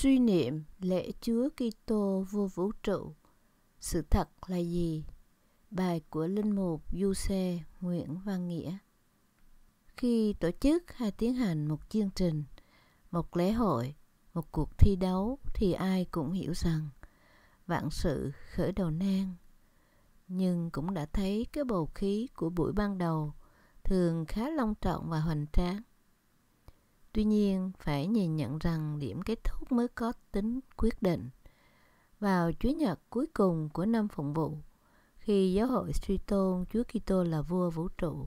Suy niệm lễ Chúa Kitô vua vũ trụ. Sự thật là gì? Bài của linh mục Giuse Nguyễn Văn Nghĩa. Khi tổ chức hay tiến hành một chương trình, một lễ hội, một cuộc thi đấu thì ai cũng hiểu rằng vạn sự khởi đầu nan. Nhưng cũng đã thấy cái bầu khí của buổi ban đầu thường khá long trọng và hoành tráng tuy nhiên phải nhìn nhận rằng điểm kết thúc mới có tính quyết định vào Chúa Nhật cuối cùng của năm phụng vụ, khi giáo hội suy tôn Chúa Kitô là vua vũ trụ,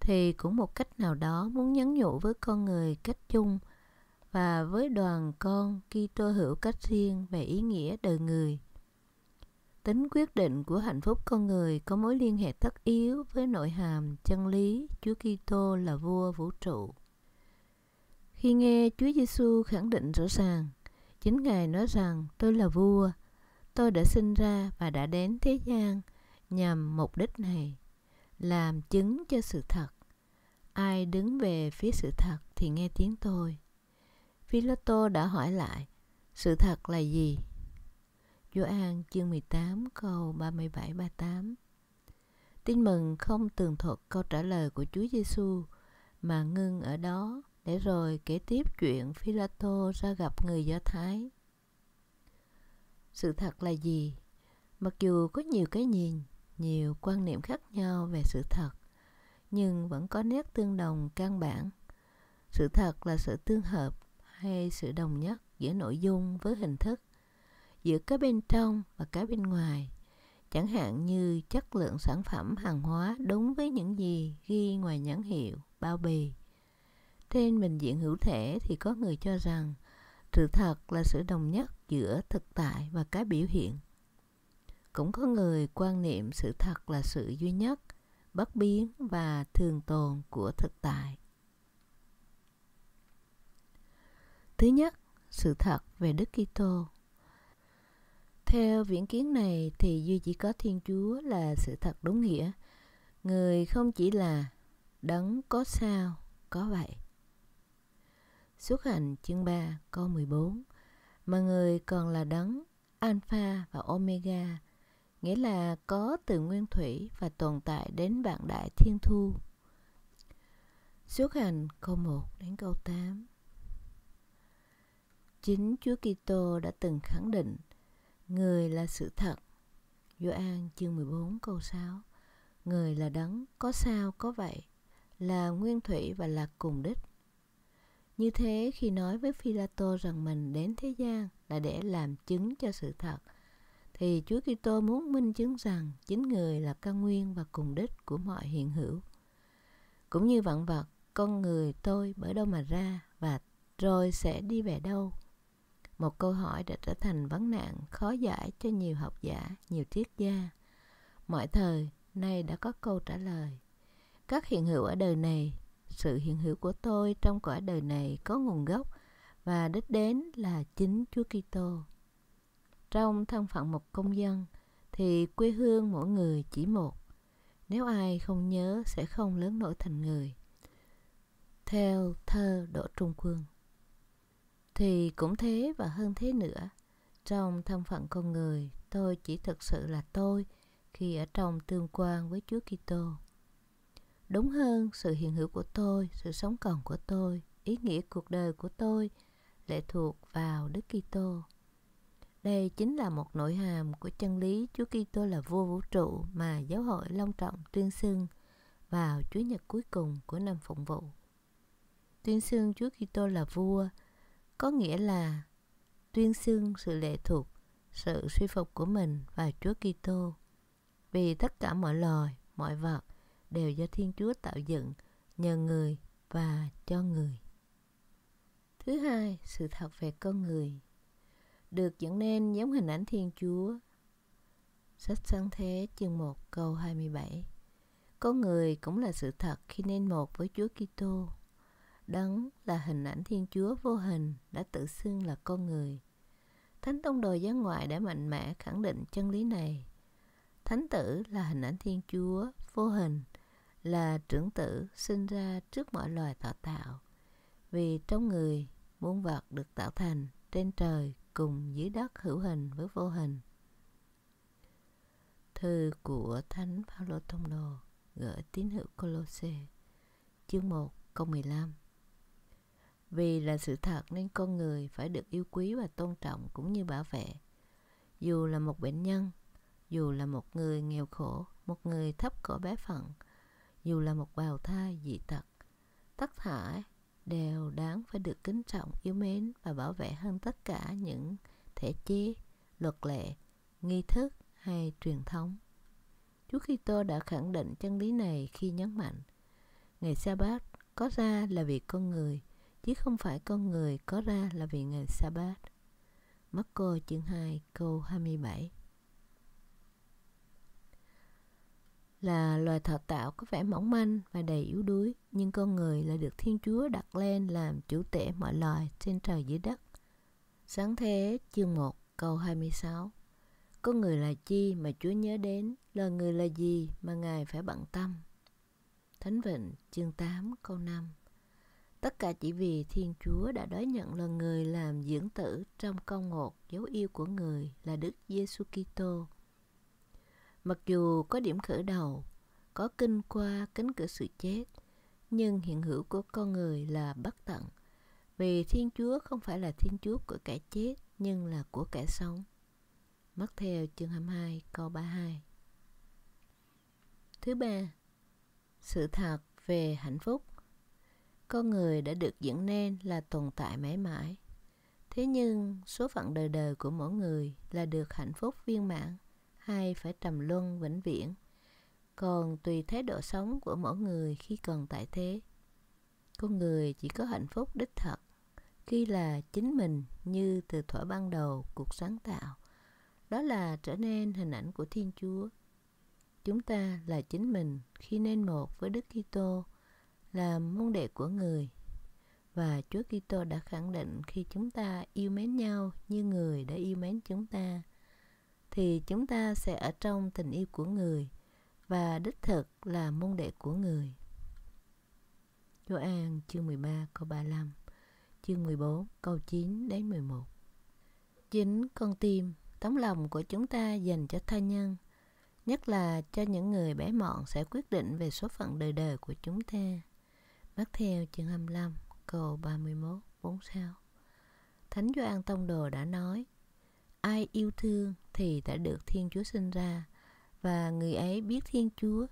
thì cũng một cách nào đó muốn nhắn nhủ với con người cách chung và với đoàn con Kitô hiểu cách riêng về ý nghĩa đời người. Tính quyết định của hạnh phúc con người có mối liên hệ tất yếu với nội hàm chân lý Chúa Kitô là vua vũ trụ. Khi nghe Chúa Giêsu khẳng định rõ ràng, chính Ngài nói rằng tôi là vua, tôi đã sinh ra và đã đến thế gian nhằm mục đích này, làm chứng cho sự thật. Ai đứng về phía sự thật thì nghe tiếng tôi. Philôtô đã hỏi lại, sự thật là gì? Gioan chương 18 câu 37 38. Tin mừng không tường thuật câu trả lời của Chúa Giêsu mà ngưng ở đó để rồi kể tiếp chuyện Philato ra gặp người Do Thái. Sự thật là gì? Mặc dù có nhiều cái nhìn, nhiều quan niệm khác nhau về sự thật, nhưng vẫn có nét tương đồng căn bản. Sự thật là sự tương hợp hay sự đồng nhất giữa nội dung với hình thức, giữa cái bên trong và cái bên ngoài, chẳng hạn như chất lượng sản phẩm hàng hóa đúng với những gì ghi ngoài nhãn hiệu, bao bì trên bệnh diện hữu thể thì có người cho rằng sự thật là sự đồng nhất giữa thực tại và cái biểu hiện. Cũng có người quan niệm sự thật là sự duy nhất, bất biến và thường tồn của thực tại. Thứ nhất, sự thật về Đức Kitô. Theo viễn kiến này thì duy chỉ có Thiên Chúa là sự thật đúng nghĩa. Người không chỉ là đấng có sao, có vậy Xuất hành chương 3 câu 14 Mà người còn là đấng Alpha và Omega Nghĩa là có từ nguyên thủy và tồn tại đến vạn đại thiên thu Xuất hành câu 1 đến câu 8 Chính Chúa Kitô đã từng khẳng định Người là sự thật Gioan chương 14 câu 6 Người là đấng có sao có vậy Là nguyên thủy và là cùng đích như thế khi nói với Philato rằng mình đến thế gian là để làm chứng cho sự thật, thì Chúa Kitô muốn minh chứng rằng chính người là căn nguyên và cùng đích của mọi hiện hữu. Cũng như vạn vật, con người tôi bởi đâu mà ra và rồi sẽ đi về đâu? Một câu hỏi đã trở thành vấn nạn khó giải cho nhiều học giả, nhiều triết gia. Mọi thời nay đã có câu trả lời. Các hiện hữu ở đời này sự hiện hữu của tôi trong cõi đời này có nguồn gốc và đích đến là chính Chúa Kitô. Trong thân phận một công dân thì quê hương mỗi người chỉ một. Nếu ai không nhớ sẽ không lớn nổi thành người. Theo thơ Đỗ Trung Quân Thì cũng thế và hơn thế nữa. Trong thân phận con người, tôi chỉ thực sự là tôi khi ở trong tương quan với Chúa Kitô đúng hơn sự hiện hữu của tôi sự sống còn của tôi ý nghĩa cuộc đời của tôi lệ thuộc vào đức kitô đây chính là một nội hàm của chân lý Chúa Kitô là vua vũ trụ mà giáo hội long trọng tuyên xưng vào Chúa Nhật cuối cùng của năm phụng vụ. Tuyên xưng Chúa Kitô là vua có nghĩa là tuyên xưng sự lệ thuộc, sự suy phục của mình vào Chúa Kitô. Vì tất cả mọi loài, mọi vật đều do Thiên Chúa tạo dựng nhờ người và cho người. Thứ hai, sự thật về con người được dẫn nên giống hình ảnh Thiên Chúa. Sách Sáng Thế chương 1 câu 27 Con người cũng là sự thật khi nên một với Chúa Kitô. Đấng là hình ảnh Thiên Chúa vô hình đã tự xưng là con người. Thánh Tông đồ giáo ngoại đã mạnh mẽ khẳng định chân lý này. Thánh tử là hình ảnh Thiên Chúa vô hình – là trưởng tử sinh ra trước mọi loài thọ tạo vì trong người muôn vật được tạo thành trên trời cùng dưới đất hữu hình với vô hình thư của thánh Phaolô Tông Đồ gửi tín hữu Colosse chương 1 câu 15 vì là sự thật nên con người phải được yêu quý và tôn trọng cũng như bảo vệ dù là một bệnh nhân dù là một người nghèo khổ một người thấp cỏ bé phận dù là một bào thai dị tật. Tất thải đều đáng phải được kính trọng, yêu mến và bảo vệ hơn tất cả những thể chế, luật lệ, nghi thức hay truyền thống. Chúa tôi đã khẳng định chân lý này khi nhấn mạnh Ngày sa bát có ra là vì con người, chứ không phải con người có ra là vì ngày sa bát. Mát-cô chương 2 câu 27 là loài thợ tạo có vẻ mỏng manh và đầy yếu đuối, nhưng con người lại được Thiên Chúa đặt lên làm chủ tể mọi loài trên trời dưới đất. Sáng thế chương 1 câu 26 Có người là chi mà Chúa nhớ đến, là người là gì mà Ngài phải bận tâm. Thánh Vịnh chương 8 câu 5 Tất cả chỉ vì Thiên Chúa đã đón nhận là người làm dưỡng tử trong công ngột dấu yêu của người là Đức Giêsu Kitô Mặc dù có điểm khởi đầu, có kinh qua cánh cửa sự chết, nhưng hiện hữu của con người là bất tận. Vì Thiên Chúa không phải là Thiên Chúa của kẻ chết, nhưng là của kẻ sống. Mắc theo chương 22 câu 32 Thứ ba, sự thật về hạnh phúc Con người đã được dẫn nên là tồn tại mãi mãi. Thế nhưng, số phận đời đời của mỗi người là được hạnh phúc viên mãn hay phải trầm luân vĩnh viễn còn tùy thái độ sống của mỗi người khi cần tại thế con người chỉ có hạnh phúc đích thật khi là chính mình như từ thuở ban đầu cuộc sáng tạo đó là trở nên hình ảnh của thiên chúa chúng ta là chính mình khi nên một với đức kitô là môn đệ của người và chúa kitô đã khẳng định khi chúng ta yêu mến nhau như người đã yêu mến chúng ta thì chúng ta sẽ ở trong tình yêu của người và đích thực là môn đệ của người. Gioan chương 13 câu 35, chương 14 câu 9 đến 11. Chính con tim, tấm lòng của chúng ta dành cho tha nhân, nhất là cho những người bé mọn sẽ quyết định về số phận đời đời của chúng ta. Mắc theo chương 25 câu 31 4 sao. Thánh Gioan Tông Đồ đã nói, ai yêu thương thì đã được Thiên Chúa sinh ra và người ấy biết Thiên Chúa.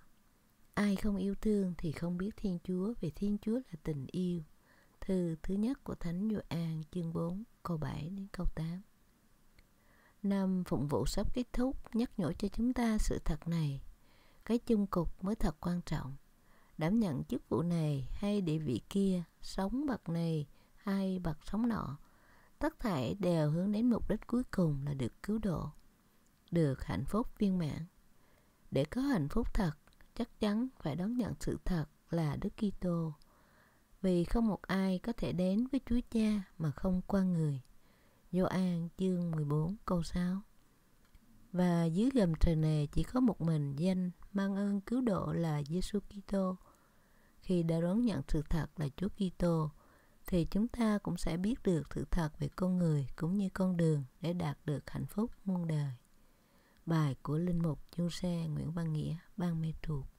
Ai không yêu thương thì không biết Thiên Chúa vì Thiên Chúa là tình yêu. Thư thứ nhất của Thánh Gioan chương 4 câu 7 đến câu 8. Năm phụng vụ sắp kết thúc nhắc nhở cho chúng ta sự thật này. Cái chung cục mới thật quan trọng. Đảm nhận chức vụ này hay địa vị kia, sống bậc này hay bậc sống nọ tất thảy đều hướng đến mục đích cuối cùng là được cứu độ, được hạnh phúc viên mãn. Để có hạnh phúc thật, chắc chắn phải đón nhận sự thật là Đức Kitô. Vì không một ai có thể đến với Chúa Cha mà không qua người. Gioan chương 14 câu 6 Và dưới gầm trời này chỉ có một mình danh mang ơn cứu độ là Giêsu Kitô. Khi đã đón nhận sự thật là Chúa Kitô, thì chúng ta cũng sẽ biết được sự thật về con người cũng như con đường để đạt được hạnh phúc muôn đời. Bài của Linh Mục Du Xe Nguyễn Văn Nghĩa, Ban Mê Thuộc